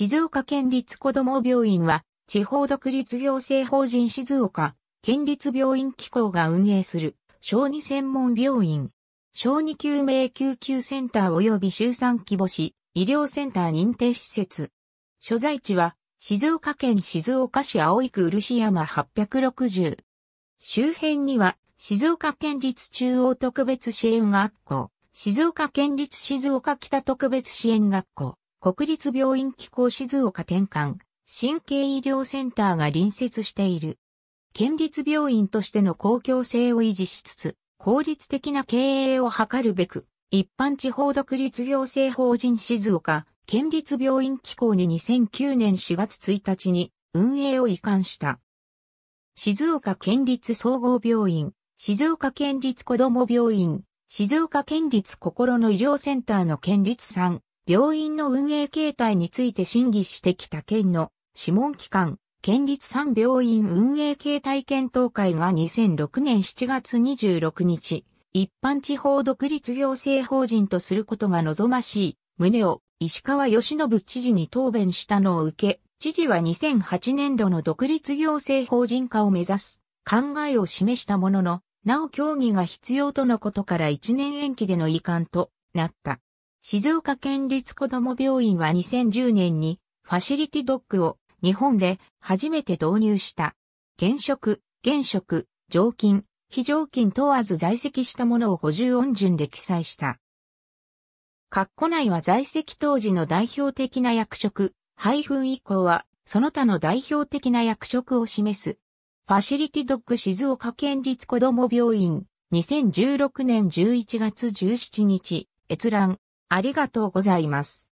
静岡県立子ども病院は、地方独立行政法人静岡県立病院機構が運営する小児専門病院、小児救命救急センター及び周産規模し、医療センター認定施設。所在地は、静岡県静岡市葵区漆山860。周辺には、静岡県立中央特別支援学校、静岡県立静岡北特別支援学校、国立病院機構静岡転換、神経医療センターが隣接している。県立病院としての公共性を維持しつつ、効率的な経営を図るべく、一般地方独立行政法人静岡、県立病院機構に2009年4月1日に運営を移管した。静岡県立総合病院、静岡県立子ども病院、静岡県立心の医療センターの県立3、病院の運営形態について審議してきた県の諮問機関、県立3病院運営形態検討会が2006年7月26日、一般地方独立行政法人とすることが望ましい、旨を石川義信知事に答弁したのを受け、知事は2008年度の独立行政法人化を目指す考えを示したものの、なお協議が必要とのことから1年延期での移管となった。静岡県立子ども病院は2010年にファシリティドッグを日本で初めて導入した。現職、現職、常勤、非常勤問わず在籍したものを補充音順で記載した。括弧内は在籍当時の代表的な役職、配分以降はその他の代表的な役職を示す。ファシリティドッグ静岡県立子ども病院、2016年11月17日、閲覧。ありがとうございます。